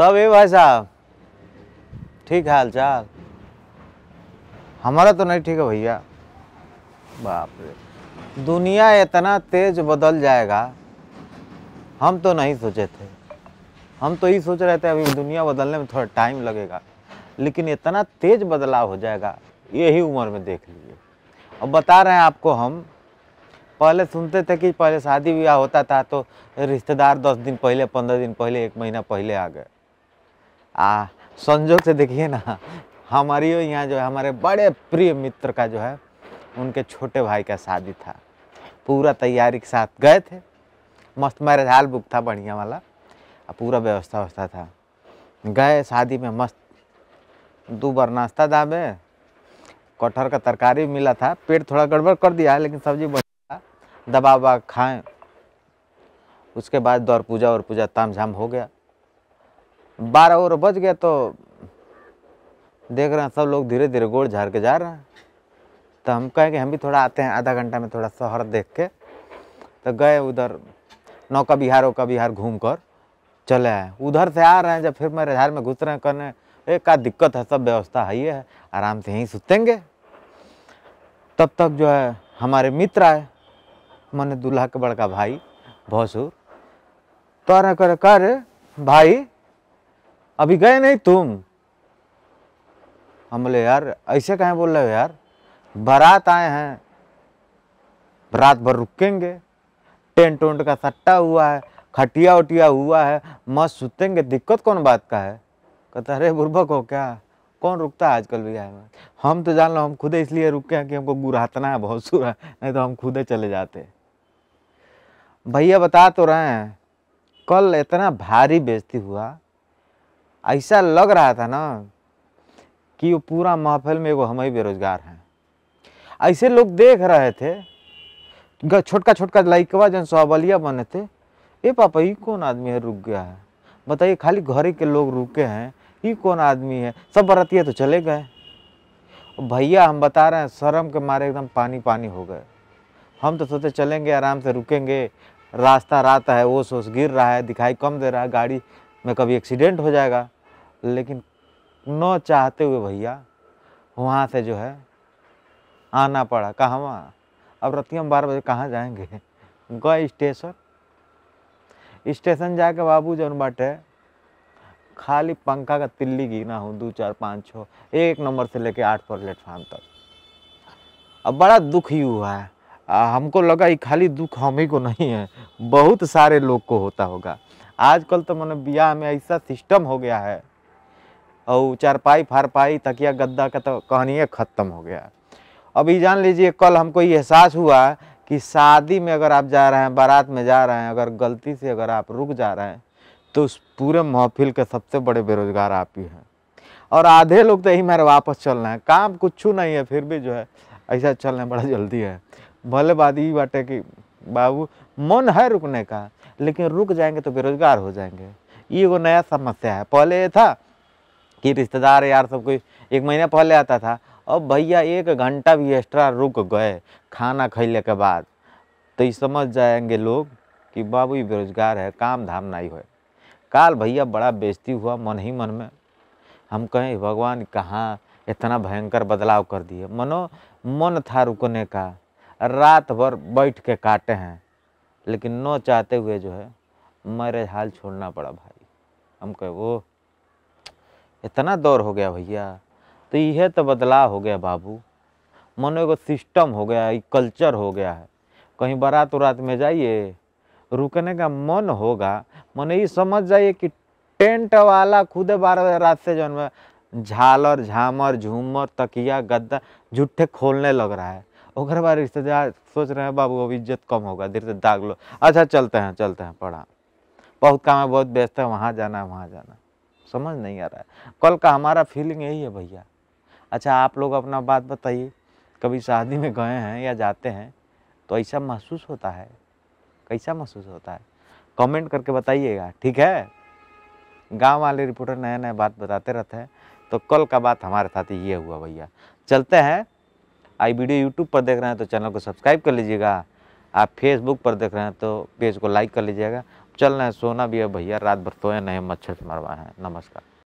तब ये भाई साहब ठीक हाल चाल हमारा तो नहीं ठीक है भैया बाप रे दुनिया इतना तेज बदल जाएगा हम तो नहीं सोचे थे हम तो यही सोच रहे थे अभी दुनिया बदलने में थोड़ा टाइम लगेगा लेकिन इतना तेज बदलाव हो जाएगा यही उम्र में देख लीजिए अब बता रहे हैं आपको हम पहले सुनते थे कि पहले शादी विवाह होता था तो रिश्तेदार दस दिन पहले पंद्रह दिन पहले एक महीना पहले आ गए आ संजोग से देखिए ना हमारी यहाँ जो है हमारे बड़े प्रिय मित्र का जो है उनके छोटे भाई का शादी था पूरा तैयारी के साथ गए थे मस्त मैरिज हाल बुक था बढ़िया वाला पूरा व्यवस्था व्यवस्था था गए शादी में मस्त दो बार नाश्ता दाबे कटहर का तरकारी मिला था पेट थोड़ा गड़बड़ कर दिया लेकिन सब्जी बढ़िया था दबा वबा खाएँ उसके बाद दौर पूजा और पूजा ताम झाम हो गया बारह और बज गया तो देख रहे हैं सब लोग धीरे धीरे गोड़ झाड़ के जा रहे हैं तो हम कहें कि हम भी थोड़ा आते हैं आधा घंटा में थोड़ा शहर देख के तो गए उधर नौका बिहार ओका बिहार घूम कर चले आए उधर से आ रहे हैं जब फिर मेरे झार में घुस रहे हैं करने एक का दिक्कत है सब व्यवस्था है ये है आराम से यहीं सुतेंगे तब तक जो है हमारे मित्र आए मैंने दूल्हा के बड़का भाई भौसूर तो कर भाई अभी गए नहीं तुम हम बोले यार ऐसे कहें बोल रहे हो यार बारात आए हैं रात भर रुकेंगे टेंट वेंट का सट्टा हुआ है खटिया उटिया हुआ है मस्त सुतेंगे दिक्कत कौन बात का है कहता अरे बुर्बक हो क्या कौन रुकता है आजकल भी आए हम तो जान लो हम खुद इसलिए रुके हैं कि हमको गुरातना है बहुत सुरा नहीं तो हम खुदे चले जाते भैया बता तो रहे हैं कल इतना भारी बेजती हुआ ऐसा लग रहा था ना कि वो पूरा महफिल में एगो हम ही बेरोजगार हैं ऐसे लोग देख रहे थे छोटका छोटका लाइकवा जन सवालिया बने थे ये पापा ये कौन आदमी है रुक गया है बताइए खाली घर के लोग रुके हैं ये कौन आदमी है सब बरतिया तो चले गए भैया हम बता रहे हैं शर्म के मारे एकदम पानी पानी हो गए हम तो सोचते चलेंगे आराम से रुकेंगे रास्ता रात है ओस ओस गिर रहा है दिखाई कम दे रहा है गाड़ी में कभी एक्सीडेंट हो जाएगा लेकिन न चाहते हुए भैया वहाँ से जो है आना पड़ा कहाँ वहाँ अब रतियम बारह बजे कहाँ जाएंगे गए स्टेशन स्टेशन जाके बाबू जौन बाटे खाली पंखा का तिल्ली गिना हूँ दो चार पाँच छः एक नंबर से लेके आठ प्लेटफार्म तक अब बड़ा दुख ही हुआ है आ, हमको लगा ये खाली दुख हम ही को नहीं है बहुत सारे लोग को होता होगा आजकल तो मैंने ब्याह में ऐसा सिस्टम हो गया है और चारपाई फारपाई तकिया गद्दा का तो कहानी ख़त्म हो गया अभी जान लीजिए कल हमको ये एहसास हुआ कि शादी में अगर आप जा रहे हैं बारात में जा रहे हैं अगर गलती से अगर आप रुक जा रहे हैं तो उस पूरे महफिल के सबसे बड़े बेरोजगार आप ही हैं और आधे लोग तो यही मेरे वापस चल रहे हैं काम कुछ नहीं है फिर भी जो है ऐसा चल रहे बड़ा जल्दी है भले बात ये बाटे कि बाबू मन है रुकने का लेकिन रुक जाएंगे तो बेरोजगार हो जाएंगे ये वो नया समस्या है पहले ये था कि रिश्तेदार यार सब कोई एक महीना पहले आता था अब भैया एक घंटा भी एक्स्ट्रा रुक गए खाना खैले के बाद तो ये समझ जाएंगे लोग कि बाबू बेरोजगार है काम धाम नहीं हो काल भैया बड़ा बेजती हुआ मन ही मन में हम कहें भगवान कहाँ इतना भयंकर बदलाव कर दिए मनो मन था रुकने का रात भर बैठ के काटे हैं लेकिन नो चाहते हुए जो है मेरे हाल छोड़ना पड़ा भाई हम कहे वो इतना दौर हो गया भैया तो यह तो बदलाव हो गया बाबू मन एगो सिस्टम हो गया एक कल्चर हो गया है कहीं बारात उरात में जाइए रुकने का मन होगा मन ये समझ जाइए कि टेंट वाला खुद बारह रात से जो झालर झामर झूमर तकिया गद्दा झूठे खोलने लग रहा है और घर वाले रिश्तेदार सोच रहे हैं बाबू अब इज्जत कम होगा देर से दाग लो अच्छा चलते हैं चलते हैं पढ़ा बहुत काम है बहुत व्यस्त है वहाँ जाना है वहाँ जाना समझ नहीं आ रहा है कल का हमारा फीलिंग यही है भैया अच्छा आप लोग अपना बात बताइए कभी शादी में गए हैं या जाते हैं तो ऐसा महसूस होता है कैसा महसूस होता है कमेंट करके बताइएगा ठीक है गांव वाले रिपोर्टर नया नया बात बताते रहते हैं तो कल का बात हमारे साथ ये हुआ भैया चलते हैं आई वीडियो यूट्यूब पर देख रहे हैं तो चैनल को सब्सक्राइब कर लीजिएगा आप फेसबुक पर देख रहे हैं तो पेज को लाइक कर लीजिएगा चल रहे हैं सोना भी है भैया रात भर तो नहीं मच्छर से मरवा है नमस्कार